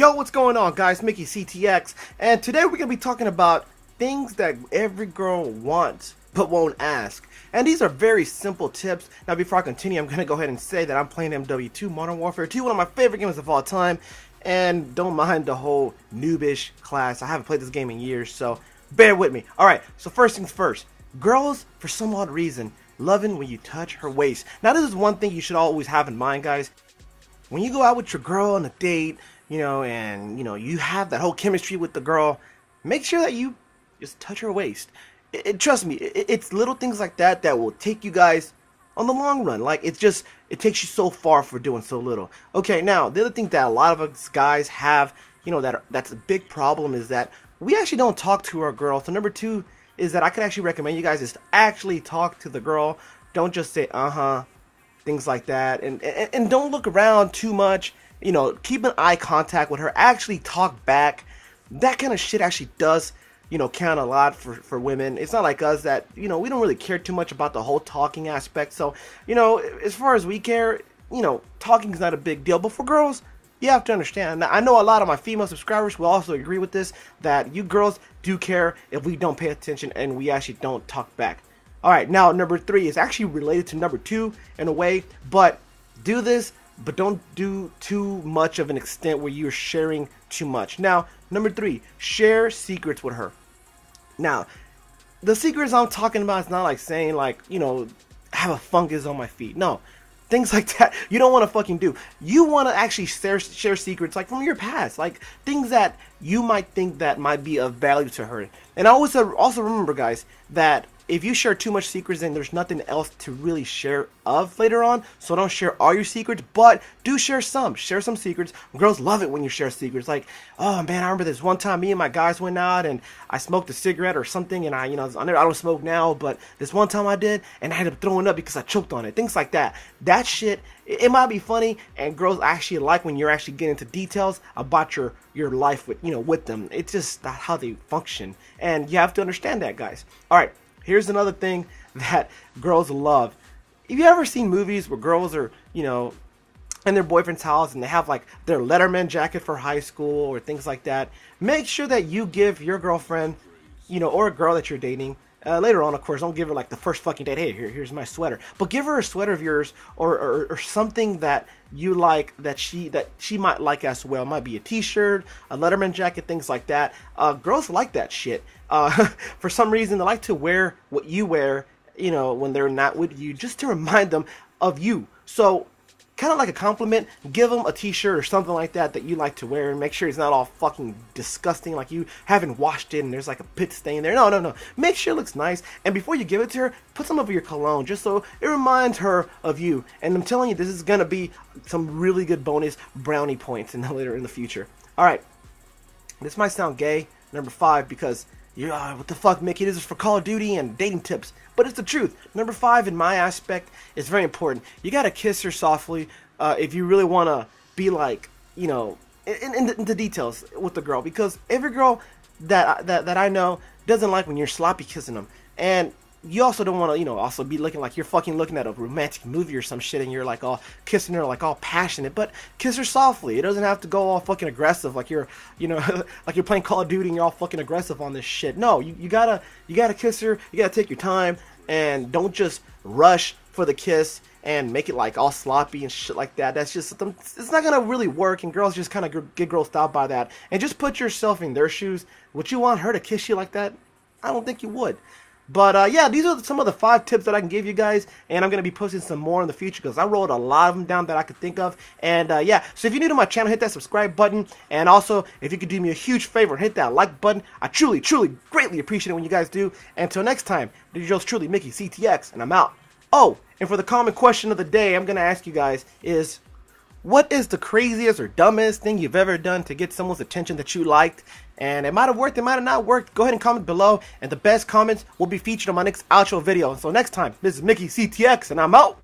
Yo, what's going on guys? Mickey CTX and today we're going to be talking about things that every girl wants but won't ask. And these are very simple tips. Now before I continue, I'm going to go ahead and say that I'm playing MW2 Modern Warfare 2, one of my favorite games of all time. And don't mind the whole noobish class. I haven't played this game in years, so bear with me. Alright, so first things first. Girls, for some odd reason, loving when you touch her waist. Now this is one thing you should always have in mind guys. When you go out with your girl on a date you know, and you know, you have that whole chemistry with the girl, make sure that you just touch her waist. It, it, trust me, it, it's little things like that that will take you guys on the long run. Like it's just it takes you so far for doing so little. Okay, now the other thing that a lot of us guys have, you know, that that's a big problem is that we actually don't talk to our girl. So number two is that I could actually recommend you guys is actually talk to the girl. Don't just say uh huh, things like that, and, and and don't look around too much you know, keep an eye contact with her, actually talk back. That kind of shit actually does, you know, count a lot for, for women. It's not like us that, you know, we don't really care too much about the whole talking aspect. So, you know, as far as we care, you know, talking is not a big deal. But for girls, you have to understand. I know a lot of my female subscribers will also agree with this that you girls do care if we don't pay attention and we actually don't talk back. All right, now number three is actually related to number two in a way, but do this but don't do too much of an extent where you're sharing too much. Now, number three, share secrets with her. Now, the secrets I'm talking about is not like saying like, you know, I have a fungus on my feet. No. Things like that you don't want to fucking do. You want to actually share, share secrets like from your past, like things that you might think that might be of value to her. And I always also remember, guys, that if you share too much secrets, then there's nothing else to really share of later on. So don't share all your secrets, but do share some. Share some secrets. Girls love it when you share secrets. Like, oh man, I remember this one time me and my guys went out and I smoked a cigarette or something, and I, you know, I, never, I don't smoke now, but this one time I did, and I ended up throwing up because I choked on it. Things like that. That shit, it, it might be funny, and girls actually like when you're actually getting into details about your your life with you know with them. It's just how they function, and you have to understand that, guys. All right. Here's another thing that girls love. Have you ever seen movies where girls are, you know, in their boyfriend's house and they have like their Letterman jacket for high school or things like that? Make sure that you give your girlfriend, you know, or a girl that you're dating uh, later on, of course, don't give her like the first fucking date. Hey, here, here's my sweater. But give her a sweater of yours, or, or, or something that you like that she that she might like as well. might be a T-shirt, a Letterman jacket, things like that. Uh, girls like that shit. Uh, for some reason, they like to wear what you wear. You know, when they're not with you, just to remind them of you. So kind of like a compliment, give him a t-shirt or something like that that you like to wear and make sure it's not all fucking disgusting like you haven't washed it and there's like a pit stain there. No, no, no. Make sure it looks nice and before you give it to her, put some of your cologne just so it reminds her of you. And I'm telling you this is going to be some really good bonus brownie points in the later in the future. All right. This might sound gay, number 5 because yeah, uh, what the fuck, Mickey? This is for Call of Duty and dating tips. But it's the truth. Number five, in my aspect, is very important. You gotta kiss her softly uh, if you really wanna be like, you know, in, in, in, the details with the girl. Because every girl that, that that I know doesn't like when you're sloppy kissing them. And you also don't want to, you know, also be looking like you're fucking looking at a romantic movie or some shit and you're like all kissing her like all passionate, but kiss her softly. It doesn't have to go all fucking aggressive like you're, you know, like you're playing Call of Duty and you're all fucking aggressive on this shit. No, you, you gotta, you gotta kiss her, you gotta take your time and don't just rush for the kiss and make it like all sloppy and shit like that. That's just it's not gonna really work, and girls just kind of get grossed out by that. And just put yourself in their shoes. Would you want her to kiss you like that? I don't think you would. But uh, yeah, these are some of the five tips that I can give you guys, and I'm gonna be posting some more in the future because I wrote a lot of them down that I could think of. And uh, yeah, so if you're new to my channel, hit that subscribe button, and also if you could do me a huge favor, hit that like button. I truly, truly, greatly appreciate it when you guys do. Until next time, this is truly, Mickey CTX, and I'm out. Oh, and for the common question of the day, I'm gonna ask you guys is. What is the craziest or dumbest thing you've ever done to get someone's attention that you liked? And it might have worked, it might have not worked. Go ahead and comment below, and the best comments will be featured on my next outro video. So next time, this is Mickey CTX, and I'm out.